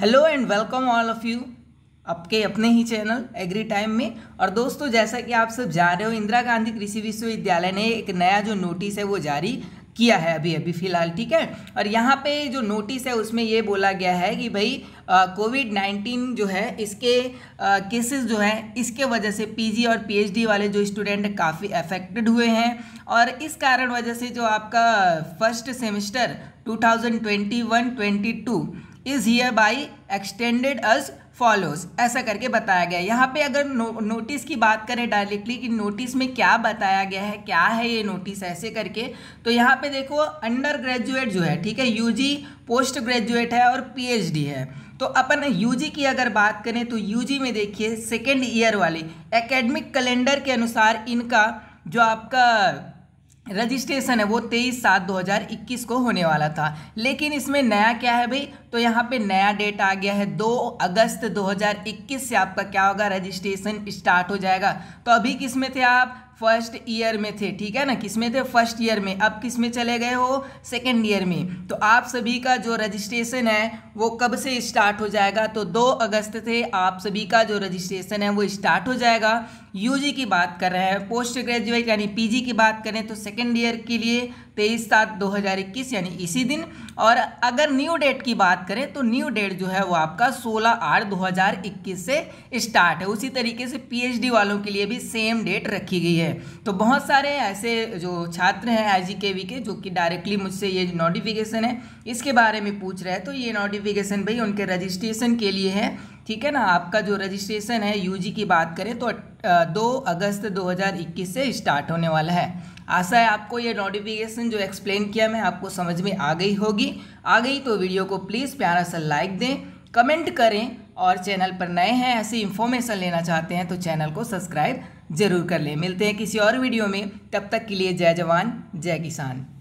hello and welcome all of you आपके अपने ही channel agree time में और दोस्तों जैसा कि आप सब जा रहे हो इंदिरा गांधी कृषि विश्वविद्यालय ने एक नया जो नोटिस है वो जारी किया है अभी अभी फ़िलहाल ठीक है और यहाँ पे जो नोटिस है उसमें ये बोला गया है कि भाई कोविड नाइन्टीन जो है इसके केसेस जो है इसके वजह से पीजी और पीएचडी वाले जो स्टूडेंट काफ़ी अफेक्टेड हुए हैं और इस कारण वजह से जो आपका first semester 2021-22 is hereby extended as follows ऐसा करके बताया गया है यहाँ पे अगर नो, नोटिस की बात करें डायरेक्टली कि नोटिस में क्या बताया गया है क्या है ये नोटिस ऐसे करके तो यहाँ पे देखो अंडर ग्रेजुएट जो है ठीक है यूजी पोस्ट ग्रेजुएट है और पीएचडी है तो अपन यूजी की अगर बात करें तो यूजी में देखिए सेकेंड ईयर वाले एकेडमिक कैलेंडर के अनुसार इनका जो आपका रजिस्ट्रेशन है वो तेईस सात दो हज़ार इक्कीस को होने वाला था लेकिन इसमें नया क्या है भाई तो यहाँ पे नया डेट आ गया है दो अगस्त 2021 से आपका क्या होगा रजिस्ट्रेशन स्टार्ट हो जाएगा तो अभी किस में थे आप फर्स्ट ईयर में थे ठीक है ना किस में थे फर्स्ट ईयर में अब किस में चले गए हो सेकेंड ईयर में तो आप सभी का जो रजिस्ट्रेशन है वो कब से स्टार्ट हो जाएगा तो दो अगस्त से आप सभी का जो रजिस्ट्रेशन है वो स्टार्ट हो जाएगा यूजी की बात कर रहे हैं पोस्ट ग्रेजुएट यानी पीजी की बात करें तो सेकेंड ईयर के लिए तेईस सात दो हज़ार इक्कीस यानी इसी दिन और अगर न्यू डेट की बात करें तो न्यू डेट जो है वो आपका सोलह आठ दो हज़ार इक्कीस से स्टार्ट है उसी तरीके से पीएचडी वालों के लिए भी सेम डेट रखी गई है तो बहुत सारे ऐसे जो छात्र हैं आई जी के जो कि डायरेक्टली मुझसे ये नोटिफिकेशन है इसके बारे में पूछ रहे हैं तो ये नोटिफिकेशन भाई उनके रजिस्ट्रेशन के लिए है ठीक है ना आपका जो रजिस्ट्रेशन है यूजी की बात करें तो दो अगस्त 2021 से स्टार्ट होने वाला है आशा है आपको ये नोटिफिकेशन जो एक्सप्लेन किया मैं आपको समझ में आ गई होगी आ गई तो वीडियो को प्लीज़ प्यारा सा लाइक दें कमेंट करें और चैनल पर नए हैं ऐसी इन्फॉर्मेशन लेना चाहते हैं तो चैनल को सब्सक्राइब जरूर कर लें मिलते हैं किसी और वीडियो में तब तक के लिए जय जवान जय किसान